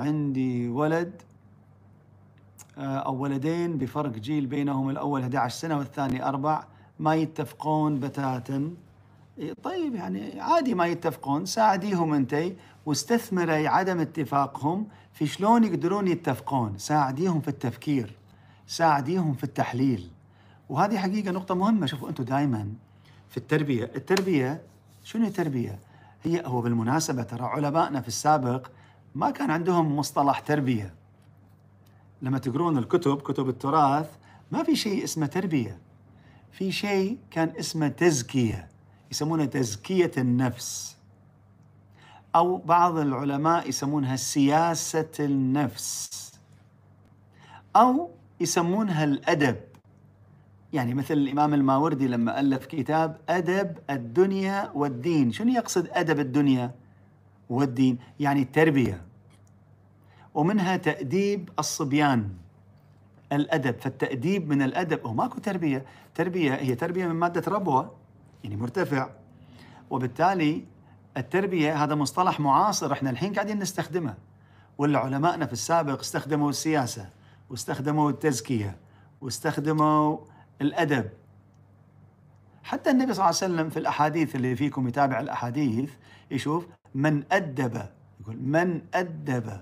عندي ولد آه، أو ولدين بفرق جيل بينهم الأول 11 سنة والثاني أربع ما يتفقون بتاتا طيب يعني عادي ما يتفقون ساعديهم أنتي واستثمري عدم اتفاقهم في شلون يقدرون يتفقون ساعديهم في التفكير ساعديهم في التحليل وهذه حقيقة نقطة مهمة شوفوا أنتم دائما في التربية التربية شنو التربية؟ هي هو بالمناسبة ترى علمائنا في السابق ما كان عندهم مصطلح تربيه لما تقرون الكتب كتب التراث ما في شيء اسمه تربيه في شيء كان اسمه تزكيه يسمونه تزكيه النفس او بعض العلماء يسمونها سياسه النفس او يسمونها الادب يعني مثل الامام الماوردي لما الف كتاب ادب الدنيا والدين شنو يقصد ادب الدنيا والدين يعني التربيه ومنها تاديب الصبيان الادب فالتاديب من الادب هو ماكو تربيه تربيه هي تربيه من ماده ربوه يعني مرتفع وبالتالي التربيه هذا مصطلح معاصر احنا الحين قاعدين نستخدمه ولا علمائنا في السابق استخدموا السياسه واستخدموا التزكيه واستخدموا الادب حتى النبي صلى الله عليه وسلم في الاحاديث اللي فيكم يتابع الاحاديث يشوف من أدب يقول من أدب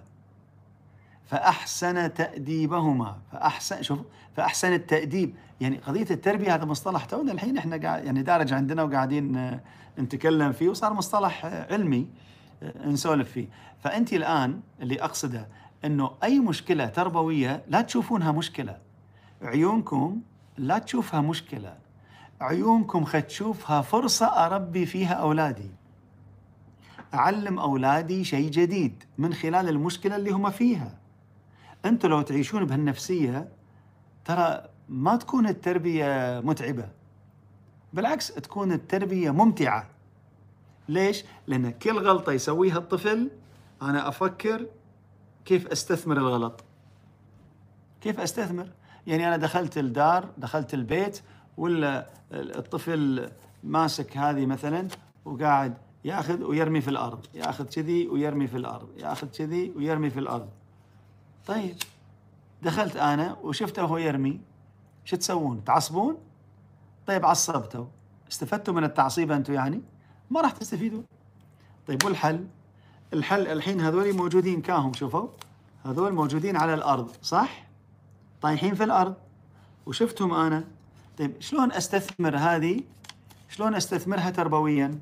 فأحسن تأديبهما فأحسن شوف فأحسن التأديب يعني قضية التربية هذا مصطلح تونا الحين احنا قاعد يعني دارج عندنا وقاعدين آه، نتكلم فيه وصار مصطلح آه، علمي آه، نسولف فيه فأنت الآن اللي أقصده أنه أي مشكلة تربوية لا تشوفونها مشكلة عيونكم لا تشوفها مشكلة عيونكم ختشوفها فرصة أربي فيها أولادي أعلم أولادي شيء جديد من خلال المشكلة اللي هم فيها أنتوا لو تعيشون بهالنفسية ترى ما تكون التربية متعبة بالعكس تكون التربية ممتعة ليش؟ لأن كل غلطة يسويها الطفل أنا أفكر كيف أستثمر الغلط كيف أستثمر؟ يعني أنا دخلت الدار دخلت البيت ولا الطفل ماسك هذه مثلا وقاعد ياخذ ويرمي في الارض ياخذ كذي ويرمي في الارض ياخذ كذي ويرمي في الارض طيب دخلت انا وشفته هو يرمي شو تسوون تعصبون طيب عصبتوا استفدتوا من التعصيب انتم يعني ما راح تستفيدون طيب والحل الحل الحين هذول موجودين كاهم شوفوا هذول موجودين على الارض صح طايحين في الارض وشفتهم انا طيب شلون استثمر هذه شلون استثمرها تربويا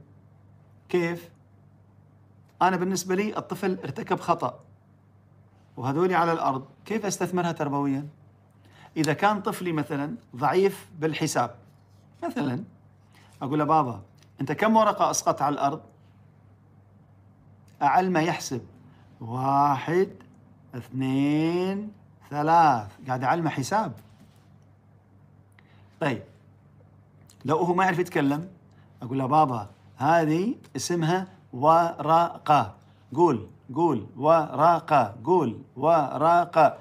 كيف؟ أنا بالنسبة لي الطفل ارتكب خطأ وهذولي على الأرض كيف أستثمرها تربويا؟ إذا كان طفلي مثلا ضعيف بالحساب مثلا أقول له بابا أنت كم ورقة أسقطت على الأرض؟ أعلم ما يحسب واحد اثنين ثلاث قاعد أعلمه حساب طيب لو هو ما يعرف يتكلم أقول له بابا هذه اسمها ورقة قول قول ورقة قول ورقة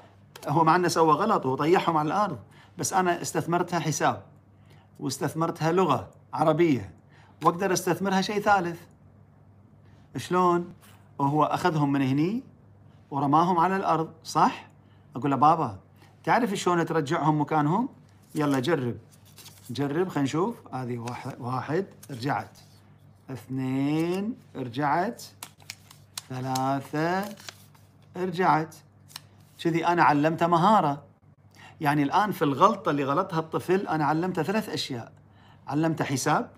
هو مع أنه سوى غلط وطيحهم على الأرض بس أنا استثمرتها حساب واستثمرتها لغة عربية وأقدر استثمرها شيء ثالث شلون؟ وهو أخذهم من هني ورماهم على الأرض صح؟ أقول له بابا تعرف شلون ترجعهم مكانهم؟ يلا جرب جرب خلينا نشوف هذه واحد, واحد رجعت اثنين رجعت ثلاثة رجعت كذي أنا علمته مهارة يعني الآن في الغلطة اللي غلطها الطفل أنا علمته ثلاث أشياء علمته حساب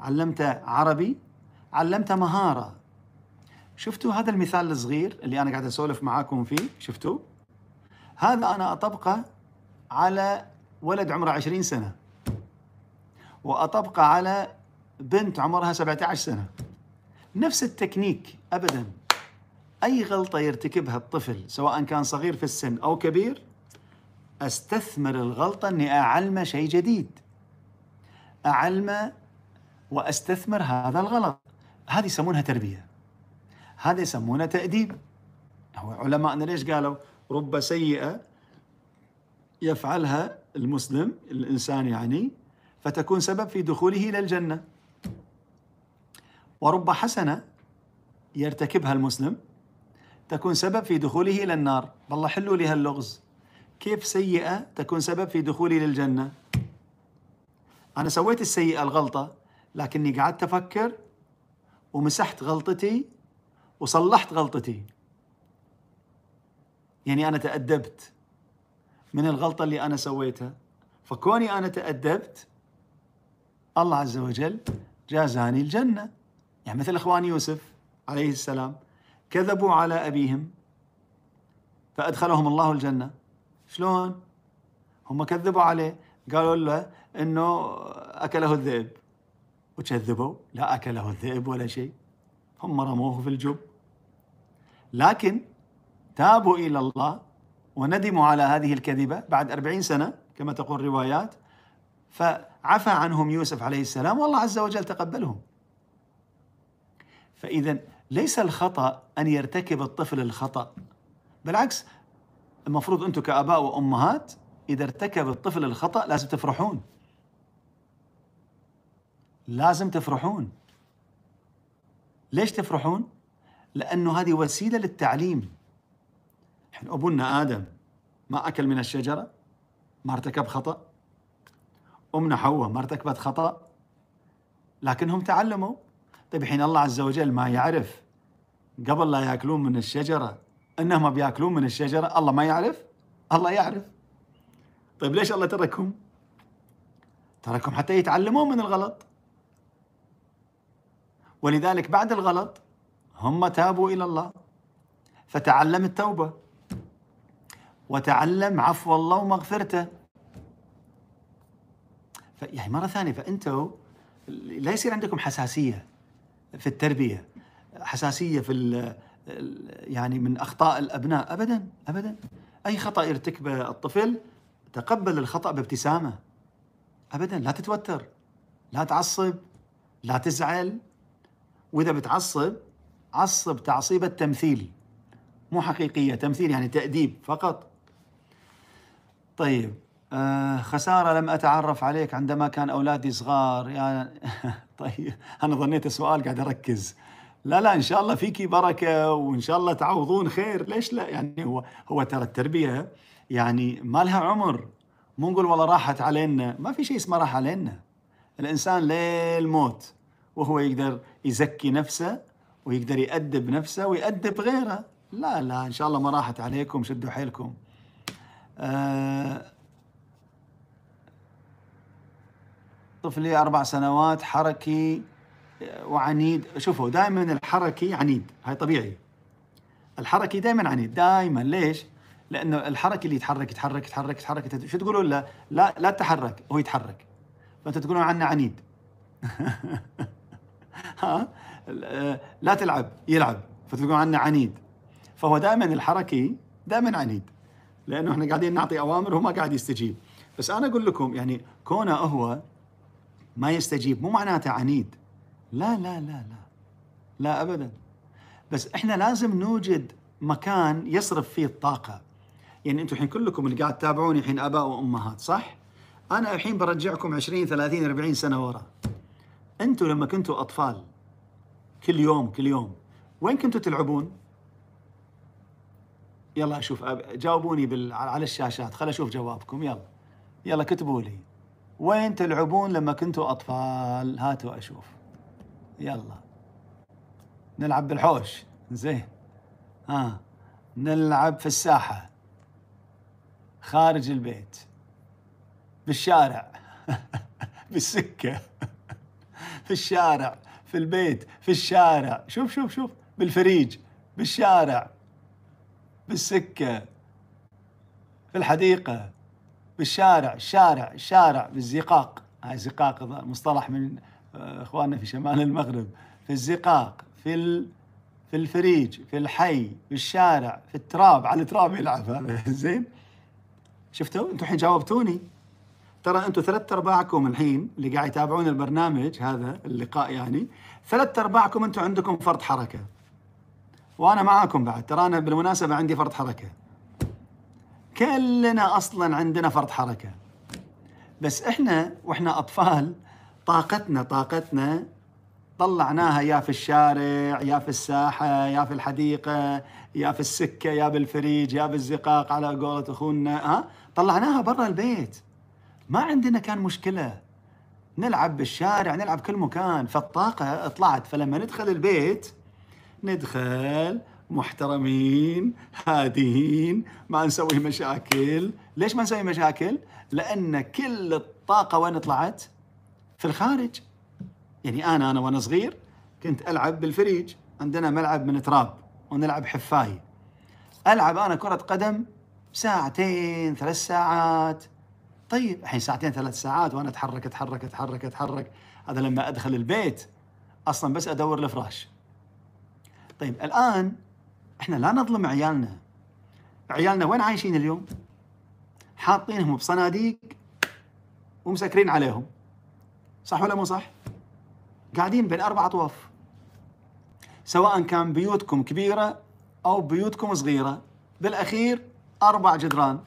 علمته عربي علمته مهارة شفتوا هذا المثال الصغير اللي أنا قاعد أسولف معاكم فيه شفتوا هذا أنا أطبقه على ولد عمره عشرين سنة وأطبقه على بنت عمرها 17 سنة نفس التكنيك أبدا أي غلطة يرتكبها الطفل سواء كان صغير في السن أو كبير أستثمر الغلطة أني أعلمه شيء جديد أعلمه وأستثمر هذا الغلط هذه يسمونها تربية هذا يسمونه تأديب علماءنا ليش قالوا رب سيئة يفعلها المسلم الإنسان يعني فتكون سبب في دخوله إلى الجنة ورب حسنة يرتكبها المسلم تكون سبب في دخوله إلى النار بالله حلوا لي هاللغز كيف سيئة تكون سبب في دخولي للجنة أنا سويت السيئة الغلطة لكني قعدت أفكر ومسحت غلطتي وصلحت غلطتي يعني أنا تأدبت من الغلطة اللي أنا سويتها فكوني أنا تأدبت الله عز وجل جازاني الجنه يعني مثل إخوان يوسف عليه السلام كذبوا على أبيهم فأدخلهم الله الجنة شلون؟ هم كذبوا عليه قالوا له انه اكله الذئب وكذبوا لا اكله الذئب ولا شيء هم رموه في الجب لكن تابوا الى الله وندموا على هذه الكذبه بعد أربعين سنه كما تقول الروايات فعفى عنهم يوسف عليه السلام والله عز وجل تقبلهم فإذا ليس الخطأ أن يرتكب الطفل الخطأ بالعكس المفروض أنتم كآباء وأمهات إذا ارتكب الطفل الخطأ لازم تفرحون لازم تفرحون ليش تفرحون؟ لأنه هذه وسيلة للتعليم إحنا أبونا آدم ما أكل من الشجرة ما ارتكب خطأ أمنا حواء ما ارتكبت خطأ لكنهم تعلموا طيب الحين الله عز وجل ما يعرف قبل لا ياكلون من الشجره انهم بياكلون من الشجره الله ما يعرف الله يعرف طيب ليش الله تركهم تركهم حتى يتعلمون من الغلط ولذلك بعد الغلط هم تابوا الى الله فتعلم التوبه وتعلم عفو الله ومغفرته يعني مره ثانيه فانتم لا يصير عندكم حساسيه في التربيه حساسيه في يعني من اخطاء الابناء ابدا ابدا اي خطا يرتكبه الطفل تقبل الخطا بابتسامه ابدا لا تتوتر لا تعصب لا تزعل واذا بتعصب عصب تعصيب التمثيل مو حقيقيه تمثيل يعني تاديب فقط طيب آه خساره لم اتعرف عليك عندما كان اولادي صغار يعني طيب انا ظنيت السؤال قاعد اركز لا لا ان شاء الله فيكي بركه وان شاء الله تعوضون خير ليش لا يعني هو هو ترى التربيه يعني ما لها عمر مو نقول والله راحت علينا ما في شيء اسمه راح علينا الانسان للموت وهو يقدر يزكي نفسه ويقدر يأدب نفسه ويأدب غيره لا لا ان شاء الله ما راحت عليكم شدوا حيلكم آه، طفلي اربع سنوات حركي وعنيد شوفوا دائما الحركي عنيد هاي طبيعي الحركي دائما عنيد دائما ليش لانه الحركي اللي يتحرك يتحرك يتحرك يتحرك شو تقولون له لا لا تتحرك هو يتحرك فانت تقولون عنه عنيد ها لا تلعب يلعب فتقولون عنه عنيد فهو دائما الحركي دائما عنيد لانه احنا قاعدين نعطي اوامر وما قاعد يستجيب بس انا اقول لكم يعني كونه هو ما يستجيب مو معناته عنيد لا لا لا لا لا ابدا بس احنا لازم نوجد مكان يصرف فيه الطاقه يعني انتم الحين كلكم اللي قاعد تتابعوني الحين اباء وامهات صح انا الحين برجعكم 20 30 40 سنه ورا انتم لما كنتوا اطفال كل يوم كل يوم وين كنتوا تلعبون يلا اشوف جاوبوني بال... على الشاشات خل اشوف جوابكم يلا يلا كتبوا لي وين تلعبون لما كنتوا أطفال هاتوا أشوف يلا نلعب بالحوش زين ها آه. نلعب في الساحة خارج البيت بالشارع بالسكة في الشارع في البيت في الشارع شوف شوف شوف بالفريج بالشارع بالسكة في الحديقة بالشارع الشارع الشارع بالزقاق هاي زقاق مصطلح من آه، اخواننا في شمال المغرب في الزقاق في ال... في الفريج في الحي في الشارع في التراب على التراب يلعب هذا زين شفتوا انتم الحين جاوبتوني ترى انتم ثلاث ارباعكم الحين اللي قاعد يتابعون البرنامج هذا اللقاء يعني ثلاث ارباعكم انتم عندكم فرط حركه وانا معاكم بعد ترى انا بالمناسبه عندي فرط حركه كلنا اصلا عندنا فرط حركه بس احنا واحنا اطفال طاقتنا طاقتنا طلعناها يا في الشارع يا في الساحة يا في الحديقة يا في السكة يا بالفريج يا بالزقاق على قولة أخونا ها طلعناها برا البيت ما عندنا كان مشكلة نلعب بالشارع نلعب كل مكان فالطاقة طلعت فلما ندخل البيت ندخل محترمين هادئين ما نسوي مشاكل ليش ما نسوي مشاكل لان كل الطاقه وين طلعت في الخارج يعني انا انا وانا صغير كنت العب بالفريج عندنا ملعب من تراب ونلعب حفاي العب انا كره قدم ساعتين ثلاث ساعات طيب الحين ساعتين ثلاث ساعات وانا اتحرك اتحرك اتحرك اتحرك هذا لما ادخل البيت اصلا بس ادور الفراش طيب الان احنا لا نظلم عيالنا عيالنا وين عايشين اليوم حاطينهم بصناديق ومسكرين عليهم صح ولا مو صح قاعدين بين اربع اطواف سواء كان بيوتكم كبيره او بيوتكم صغيره بالاخير اربع جدران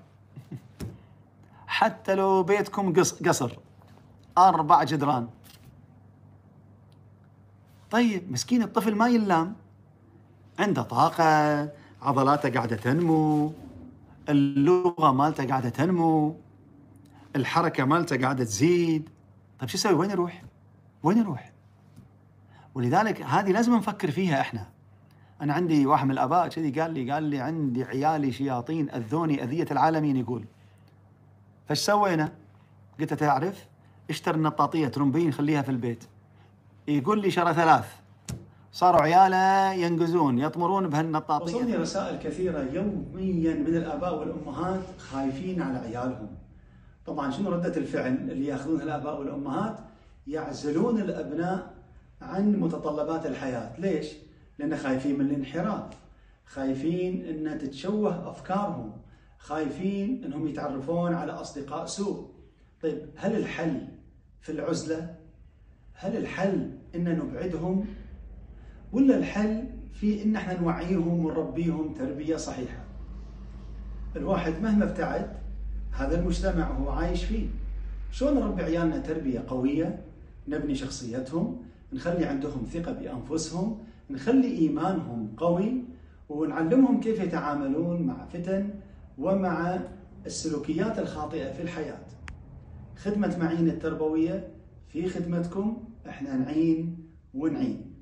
حتى لو بيتكم قصر اربع جدران طيب مسكين الطفل ما يلام عنده طاقة عضلاته قاعدة تنمو اللغة مالته قاعدة تنمو الحركة مالته قاعدة تزيد طيب شو يسوي وين يروح وين يروح ولذلك هذه لازم نفكر فيها احنا انا عندي واحد من الاباء كذي قال لي قال لي عندي عيالي شياطين اذوني اذيه العالمين يقول فايش سوينا؟ قلت له تعرف اشتر نطاطيه ترمبين خليها في البيت يقول لي شرى ثلاث صاروا عياله ينقزون يطمرون بهالنطاطيه وصلني رسائل كثيره يوميا من الاباء والامهات خايفين على عيالهم طبعا شنو رده الفعل اللي ياخذونها الاباء والامهات يعزلون الابناء عن متطلبات الحياه ليش لان خايفين من الانحراف خايفين ان تتشوه افكارهم خايفين انهم يتعرفون على اصدقاء سوء طيب هل الحل في العزله هل الحل ان نبعدهم ولا الحل في ان احنا نوعيهم ونربيهم تربيه صحيحه الواحد مهما ابتعد هذا المجتمع هو عايش فيه شلون نربي عيالنا تربيه قويه نبني شخصيتهم نخلي عندهم ثقه بانفسهم نخلي ايمانهم قوي ونعلمهم كيف يتعاملون مع فتن ومع السلوكيات الخاطئه في الحياه خدمه معين التربويه في خدمتكم احنا نعين ونعين